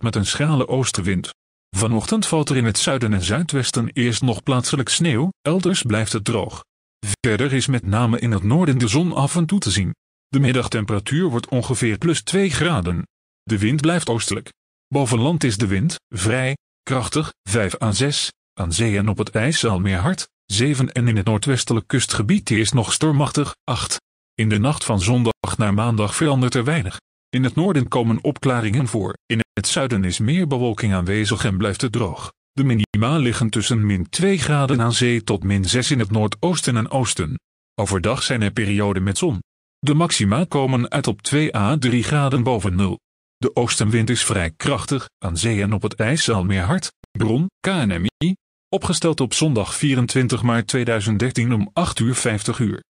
met een schrale oostenwind. Vanochtend valt er in het zuiden en zuidwesten eerst nog plaatselijk sneeuw, elders blijft het droog. Verder is met name in het noorden de zon af en toe te zien. De middagtemperatuur wordt ongeveer plus 2 graden. De wind blijft oostelijk. Boven land is de wind, vrij, krachtig, 5 aan 6, aan zee en op het ijs al meer hard, 7 en in het noordwestelijk kustgebied is nog stormachtig, 8. In de nacht van zondag naar maandag verandert er weinig. In het noorden komen opklaringen voor, het zuiden is meer bewolking aanwezig en blijft het droog. De minima liggen tussen min 2 graden aan zee tot min 6 in het noordoosten en oosten. Overdag zijn er perioden met zon. De maxima komen uit op 2 à 3 graden boven nul. De oostenwind is vrij krachtig, aan zee en op het ijs zal meer hard. Bron, KNMI, opgesteld op zondag 24 maart 2013 om 8:50 uur.